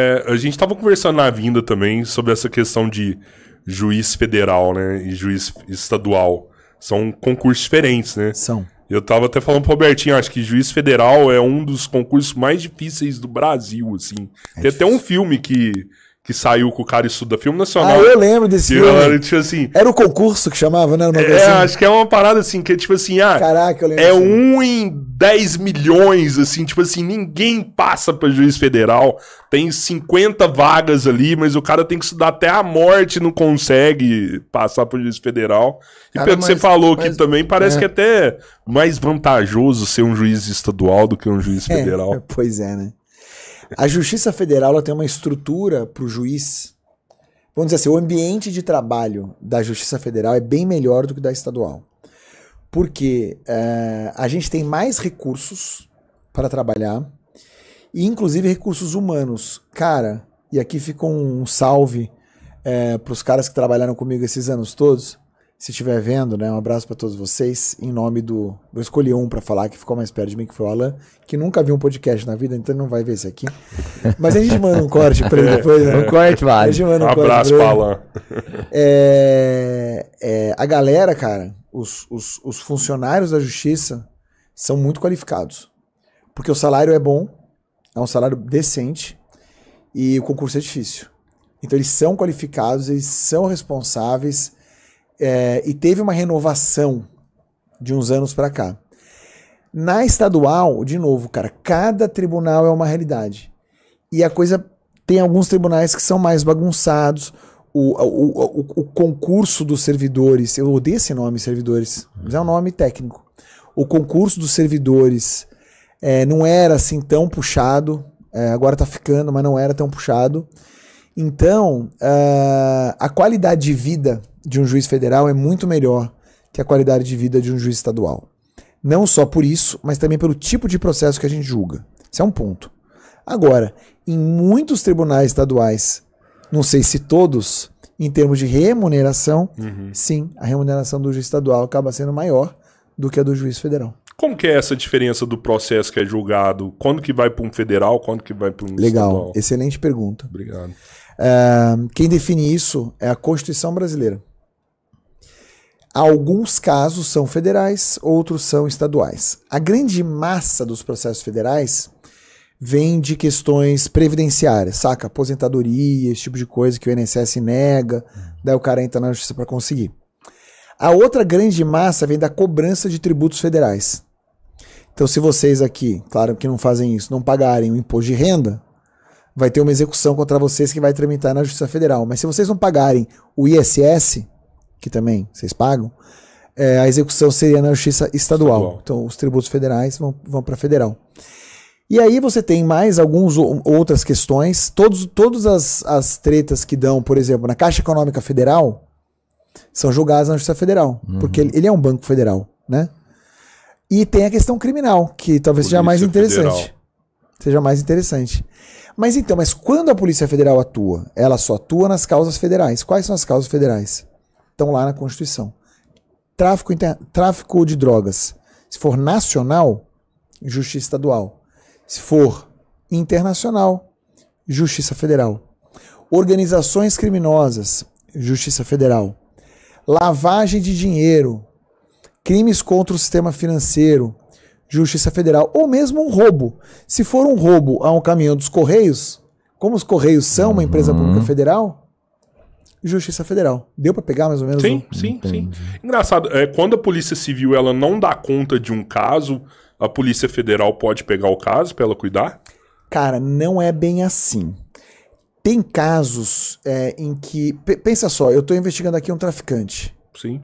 É, a gente estava conversando na vinda também sobre essa questão de juiz federal, né, e juiz estadual. São concursos diferentes, né? São. Eu estava até falando pro Robertinho, acho que juiz federal é um dos concursos mais difíceis do Brasil, assim. É Tem difícil. até um filme que que saiu com o cara da filme nacional. Ah, eu lembro desse filme. Era, tipo assim, era o concurso que chamava, né? É, assim. acho que é uma parada assim, que é tipo assim, ah, Caraca, eu lembro é assim. um em 10 milhões, assim, tipo assim, ninguém passa para juiz federal, tem 50 vagas ali, mas o cara tem que estudar até a morte, não consegue passar para juiz federal. E cara, pelo que você falou aqui mas, também, parece é. que é até mais vantajoso ser um juiz estadual do que um juiz é, federal. É, pois é, né? A Justiça Federal tem uma estrutura para o juiz. Vamos dizer assim, o ambiente de trabalho da Justiça Federal é bem melhor do que da estadual. Porque eh, a gente tem mais recursos para trabalhar, e inclusive recursos humanos. Cara, e aqui fica um salve é, eh, para os caras que trabalharam comigo esses anos todos se estiver vendo, né, um abraço para todos vocês. Em nome do. Eu escolhi um para falar que ficou mais perto de mim, que foi o Alan, que nunca viu um podcast na vida, então não vai ver esse aqui. Mas a gente manda um corte para ele depois. Né? Um corte, vale. A gente manda um, um abraço para Alan. É... É... a galera, cara, os, os, os funcionários da justiça são muito qualificados. Porque o salário é bom, é um salário decente e o concurso é difícil. Então eles são qualificados, eles são responsáveis é, e teve uma renovação de uns anos para cá. Na estadual, de novo, cara, cada tribunal é uma realidade. E a coisa tem alguns tribunais que são mais bagunçados. O, o, o, o concurso dos servidores, eu odeio esse nome, servidores, mas é um nome técnico. O concurso dos servidores é, não era assim tão puxado, é, agora tá ficando, mas não era tão puxado. Então, uh, a qualidade de vida de um juiz federal é muito melhor que a qualidade de vida de um juiz estadual. Não só por isso, mas também pelo tipo de processo que a gente julga. Isso é um ponto. Agora, em muitos tribunais estaduais, não sei se todos, em termos de remuneração, uhum. sim, a remuneração do juiz estadual acaba sendo maior do que a do juiz federal. Como que é essa diferença do processo que é julgado? Quando que vai para um federal, quando que vai para um Legal, estadual? excelente pergunta. Obrigado. É, quem define isso é a Constituição brasileira. Alguns casos são federais, outros são estaduais. A grande massa dos processos federais vem de questões previdenciárias, saca? Aposentadoria, esse tipo de coisa que o INSS nega, daí o cara entra na justiça para conseguir. A outra grande massa vem da cobrança de tributos federais. Então, se vocês aqui, claro que não fazem isso, não pagarem o imposto de renda, vai ter uma execução contra vocês que vai tramitar na Justiça Federal. Mas se vocês não pagarem o ISS, que também vocês pagam, é, a execução seria na Justiça Estadual. estadual. Então, os tributos federais vão, vão para federal. E aí você tem mais algumas outras questões. Todos, todas as, as tretas que dão, por exemplo, na Caixa Econômica Federal, são julgadas na Justiça Federal. Uhum. Porque ele, ele é um banco federal, né? E tem a questão criminal, que talvez Polícia seja mais interessante. Federal. Seja mais interessante. Mas então, mas quando a Polícia Federal atua? Ela só atua nas causas federais. Quais são as causas federais? Estão lá na Constituição. Tráfico, inter... Tráfico de drogas. Se for nacional, justiça estadual. Se for internacional, justiça federal. Organizações criminosas, justiça federal. Lavagem de dinheiro, crimes contra o sistema financeiro, Justiça Federal, ou mesmo um roubo. Se for um roubo a um caminhão dos Correios, como os Correios são uma empresa uhum. pública federal, Justiça Federal. Deu para pegar mais ou menos? Sim, um... sim, Entendi. sim. Engraçado, é, quando a Polícia Civil ela não dá conta de um caso, a Polícia Federal pode pegar o caso para ela cuidar? Cara, não é bem assim. Tem casos é, em que. Pensa só, eu estou investigando aqui um traficante. Sim.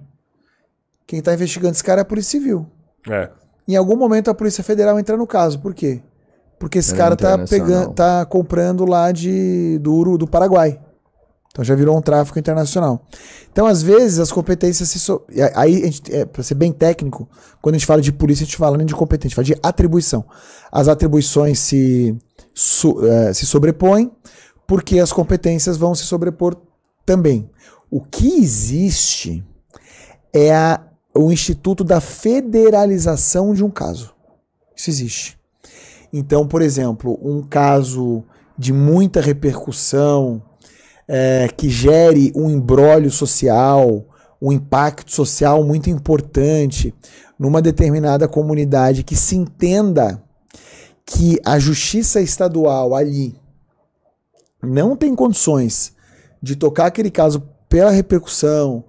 Quem está investigando esse cara é a Polícia Civil. É. Em algum momento a Polícia Federal entra no caso. Por quê? Porque esse é cara tá, pegando, tá comprando lá de, do Uru, do Paraguai. Então já virou um tráfico internacional. Então, às vezes, as competências se. So... Aí, gente, é, para ser bem técnico, quando a gente fala de polícia, a gente fala nem de competência, a gente fala de atribuição. As atribuições se, so, é, se sobrepõem, porque as competências vão se sobrepor também. O que existe é a o instituto da federalização de um caso. Isso existe. Então, por exemplo, um caso de muita repercussão, é, que gere um embrólio social, um impacto social muito importante numa determinada comunidade que se entenda que a justiça estadual ali não tem condições de tocar aquele caso pela repercussão,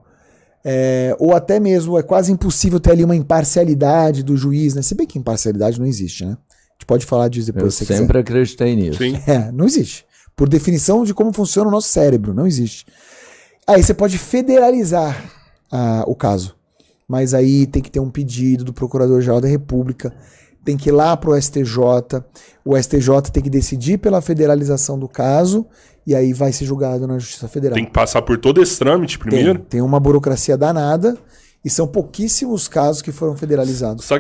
é, ou até mesmo é quase impossível ter ali uma imparcialidade do juiz, né? Se bem que imparcialidade não existe, né? A gente pode falar disso depois. Eu se sempre quiser. acreditei nisso. Sim. É, não existe. Por definição de como funciona o nosso cérebro, não existe. Aí você pode federalizar ah, o caso, mas aí tem que ter um pedido do Procurador-Geral da República, tem que ir lá para o STJ, o STJ tem que decidir pela federalização do caso e aí vai ser julgado na Justiça Federal. Tem que passar por todo esse trâmite primeiro? Tem, tem uma burocracia danada e são pouquíssimos casos que foram federalizados. Só